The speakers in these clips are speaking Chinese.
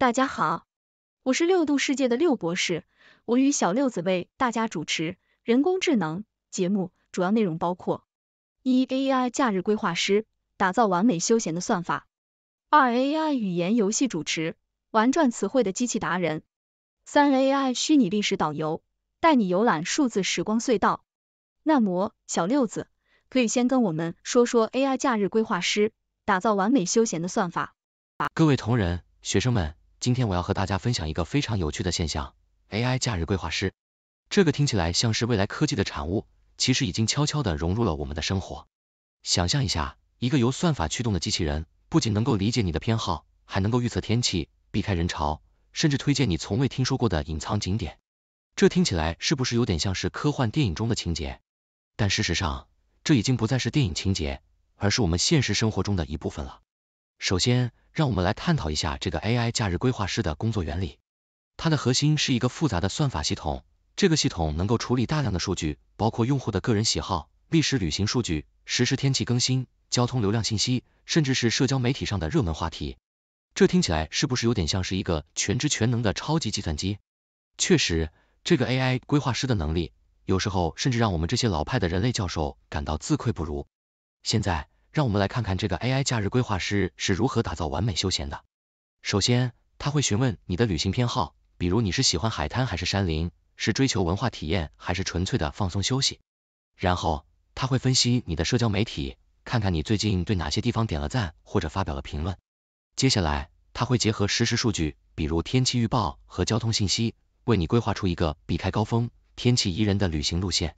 大家好，我是六度世界的六博士，我与小六子为大家主持人工智能节目，主要内容包括：一、AI 假日规划师，打造完美休闲的算法；二、AI 语言游戏主持，玩转词汇的机器达人；三、AI 虚拟历史导游，带你游览数字时光隧道。那么，小六子，可以先跟我们说说 AI 假日规划师，打造完美休闲的算法。各位同仁、学生们。今天我要和大家分享一个非常有趣的现象，AI 假日规划师。这个听起来像是未来科技的产物，其实已经悄悄的融入了我们的生活。想象一下，一个由算法驱动的机器人，不仅能够理解你的偏好，还能够预测天气、避开人潮，甚至推荐你从未听说过的隐藏景点。这听起来是不是有点像是科幻电影中的情节？但事实上，这已经不再是电影情节，而是我们现实生活中的一部分了。首先，让我们来探讨一下这个 AI 假日规划师的工作原理。它的核心是一个复杂的算法系统，这个系统能够处理大量的数据，包括用户的个人喜好、历史旅行数据、实时天气更新、交通流量信息，甚至是社交媒体上的热门话题。这听起来是不是有点像是一个全知全能的超级计算机？确实，这个 AI 规划师的能力，有时候甚至让我们这些老派的人类教授感到自愧不如。现在，让我们来看看这个 AI 假日规划师是如何打造完美休闲的。首先，他会询问你的旅行偏好，比如你是喜欢海滩还是山林，是追求文化体验还是纯粹的放松休息。然后，他会分析你的社交媒体，看看你最近对哪些地方点了赞或者发表了评论。接下来，他会结合实时数据，比如天气预报和交通信息，为你规划出一个避开高峰、天气宜人的旅行路线。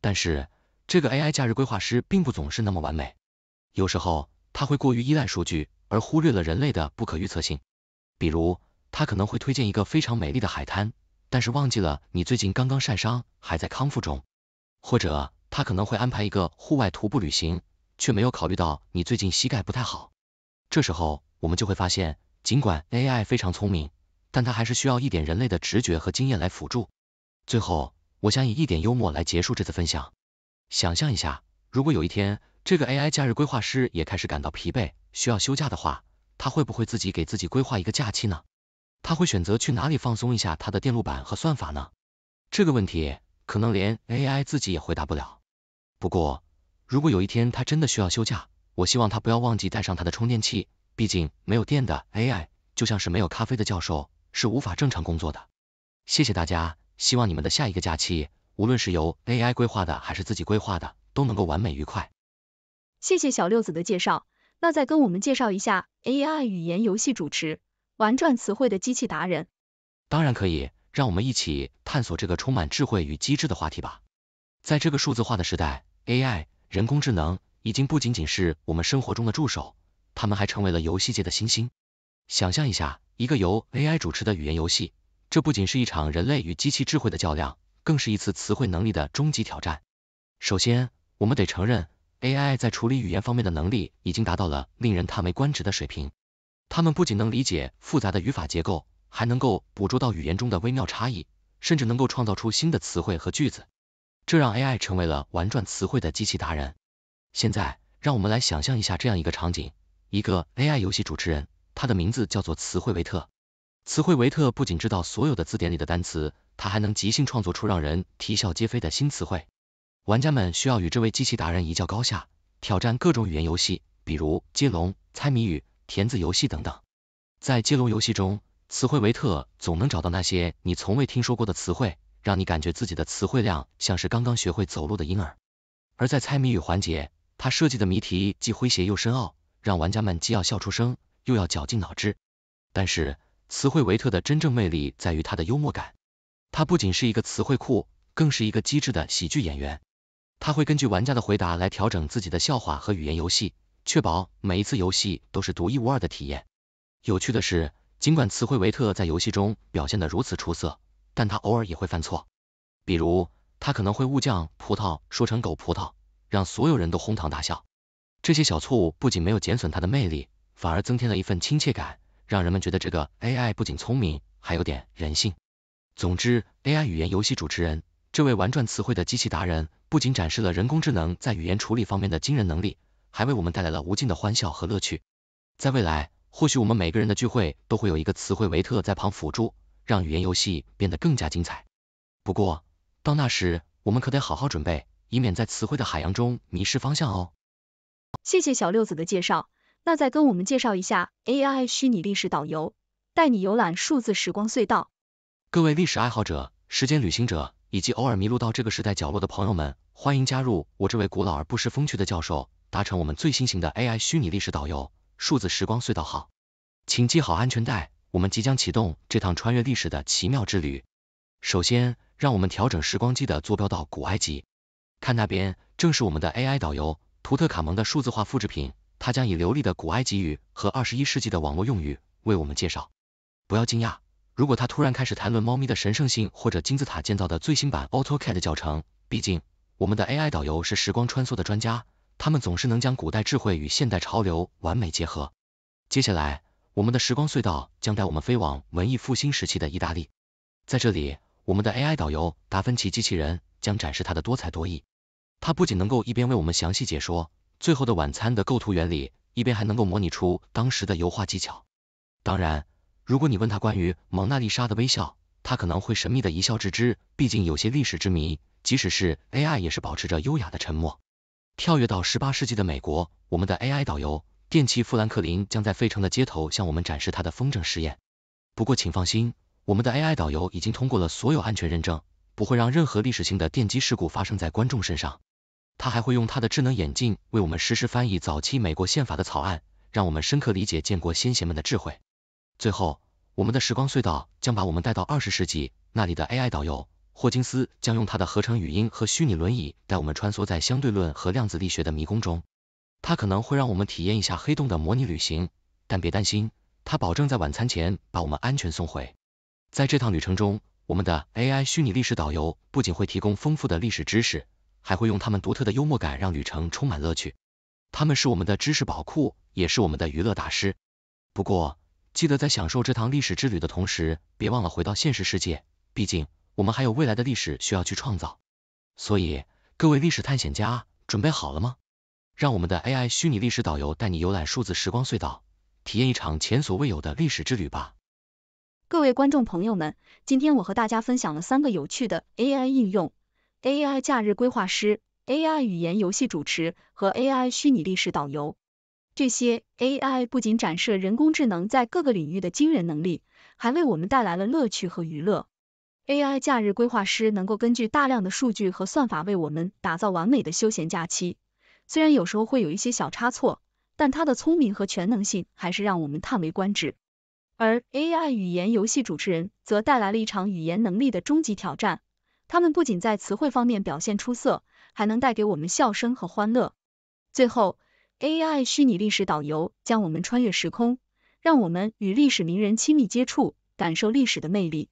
但是，这个 AI 假日规划师并不总是那么完美。有时候它会过于依赖数据，而忽略了人类的不可预测性。比如，它可能会推荐一个非常美丽的海滩，但是忘记了你最近刚刚晒伤，还在康复中。或者，它可能会安排一个户外徒步旅行，却没有考虑到你最近膝盖不太好。这时候，我们就会发现，尽管 AI 非常聪明，但它还是需要一点人类的直觉和经验来辅助。最后，我想以一点幽默来结束这次分享。想象一下，如果有一天，这个 AI 假日规划师也开始感到疲惫，需要休假的话，他会不会自己给自己规划一个假期呢？他会选择去哪里放松一下他的电路板和算法呢？这个问题可能连 AI 自己也回答不了。不过，如果有一天他真的需要休假，我希望他不要忘记带上他的充电器，毕竟没有电的 AI 就像是没有咖啡的教授，是无法正常工作的。谢谢大家，希望你们的下一个假期，无论是由 AI 规划的还是自己规划的，都能够完美愉快。谢谢小六子的介绍，那再跟我们介绍一下 AI 语言游戏主持，玩转词汇的机器达人。当然可以，让我们一起探索这个充满智慧与机智的话题吧。在这个数字化的时代，AI 人工智能已经不仅仅是我们生活中的助手，他们还成为了游戏界的新星。想象一下，一个由 AI 主持的语言游戏，这不仅是一场人类与机器智慧的较量，更是一次词汇能力的终极挑战。首先，我们得承认。AI 在处理语言方面的能力已经达到了令人叹为观止的水平。它们不仅能理解复杂的语法结构，还能够捕捉到语言中的微妙差异，甚至能够创造出新的词汇和句子，这让 AI 成为了玩转词汇的机器达人。现在，让我们来想象一下这样一个场景：一个 AI 游戏主持人，他的名字叫做词汇维特。词汇维特不仅知道所有的字典里的单词，他还能即兴创作出让人啼笑皆非的新词汇。玩家们需要与这位机器达人一较高下，挑战各种语言游戏，比如接龙、猜谜语、填字游戏等等。在接龙游戏中，词汇维特总能找到那些你从未听说过的词汇，让你感觉自己的词汇量像是刚刚学会走路的婴儿。而在猜谜语环节，他设计的谜题既诙谐又深奥，让玩家们既要笑出声，又要绞尽脑汁。但是，词汇维特的真正魅力在于他的幽默感。他不仅是一个词汇库，更是一个机智的喜剧演员。他会根据玩家的回答来调整自己的笑话和语言游戏，确保每一次游戏都是独一无二的体验。有趣的是，尽管词汇维特在游戏中表现得如此出色，但他偶尔也会犯错，比如他可能会误将葡萄说成狗葡萄，让所有人都哄堂大笑。这些小错误不仅没有减损他的魅力，反而增添了一份亲切感，让人们觉得这个 AI 不仅聪明，还有点人性。总之，AI 语言游戏主持人。这位玩转词汇的机器达人，不仅展示了人工智能在语言处理方面的惊人能力，还为我们带来了无尽的欢笑和乐趣。在未来，或许我们每个人的聚会都会有一个词汇维特在旁辅助，让语言游戏变得更加精彩。不过，到那时我们可得好好准备，以免在词汇的海洋中迷失方向哦。谢谢小六子的介绍，那再跟我们介绍一下 AI 虚拟历史导游，带你游览数字时光隧道。各位历史爱好者，时间旅行者。以及偶尔迷路到这个时代角落的朋友们，欢迎加入我这位古老而不失风趣的教授，搭乘我们最新型的 AI 虚拟历史导游数字时光隧道号，请系好安全带，我们即将启动这趟穿越历史的奇妙之旅。首先，让我们调整时光机的坐标到古埃及，看那边，正是我们的 AI 导游图特卡蒙的数字化复制品，他将以流利的古埃及语和二十一世纪的网络用语为我们介绍。不要惊讶。如果他突然开始谈论猫咪的神圣性或者金字塔建造的最新版 AutoCAD 教程，毕竟我们的 AI 导游是时光穿梭的专家，他们总是能将古代智慧与现代潮流完美结合。接下来，我们的时光隧道将带我们飞往文艺复兴时期的意大利，在这里，我们的 AI 导游达芬奇机器人将展示他的多才多艺。他不仅能够一边为我们详细解说《最后的晚餐》的构图原理，一边还能够模拟出当时的油画技巧。当然。如果你问他关于蒙娜丽莎的微笑，他可能会神秘的一笑置之。毕竟有些历史之谜，即使是 AI 也是保持着优雅的沉默。跳跃到十八世纪的美国，我们的 AI 导游电器富兰克林将在费城的街头向我们展示他的风筝实验。不过请放心，我们的 AI 导游已经通过了所有安全认证，不会让任何历史性的电击事故发生在观众身上。他还会用他的智能眼镜为我们实时翻译早期美国宪法的草案，让我们深刻理解建国先贤们的智慧。最后，我们的时光隧道将把我们带到二十世纪，那里的 AI 导游霍金斯将用他的合成语音和虚拟轮椅带我们穿梭在相对论和量子力学的迷宫中。他可能会让我们体验一下黑洞的模拟旅行，但别担心，他保证在晚餐前把我们安全送回。在这趟旅程中，我们的 AI 虚拟历史导游不仅会提供丰富的历史知识，还会用他们独特的幽默感让旅程充满乐趣。他们是我们的知识宝库，也是我们的娱乐大师。不过，记得在享受这趟历史之旅的同时，别忘了回到现实世界。毕竟，我们还有未来的历史需要去创造。所以，各位历史探险家，准备好了吗？让我们的 AI 虚拟历史导游带你游览数字时光隧道，体验一场前所未有的历史之旅吧！各位观众朋友们，今天我和大家分享了三个有趣的 AI 应用：AI 假日规划师、AI 语言游戏主持和 AI 虚拟历史导游。这些 AI 不仅展示了人工智能在各个领域的惊人能力，还为我们带来了乐趣和娱乐。AI 假日规划师能够根据大量的数据和算法为我们打造完美的休闲假期，虽然有时候会有一些小差错，但它的聪明和全能性还是让我们叹为观止。而 AI 语言游戏主持人则带来了一场语言能力的终极挑战，他们不仅在词汇方面表现出色，还能带给我们笑声和欢乐。最后。AI 虚拟历史导游将我们穿越时空，让我们与历史名人亲密接触，感受历史的魅力。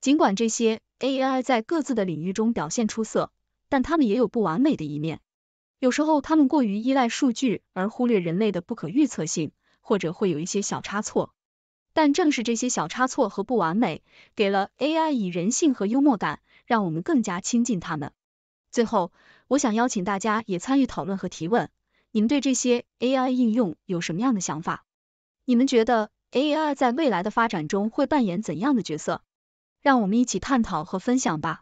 尽管这些 AI 在各自的领域中表现出色，但他们也有不完美的一面。有时候他们过于依赖数据而忽略人类的不可预测性，或者会有一些小差错。但正是这些小差错和不完美，给了 AI 以人性和幽默感，让我们更加亲近他们。最后，我想邀请大家也参与讨论和提问。你们对这些 AI 应用有什么样的想法？你们觉得 AI 在未来的发展中会扮演怎样的角色？让我们一起探讨和分享吧。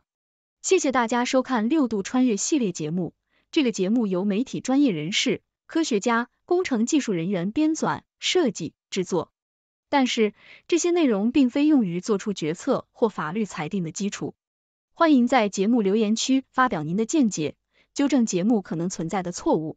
谢谢大家收看六度穿越系列节目。这个节目由媒体专业人士、科学家、工程技术人员编纂、设计、制作，但是这些内容并非用于做出决策或法律裁定的基础。欢迎在节目留言区发表您的见解，纠正节目可能存在的错误。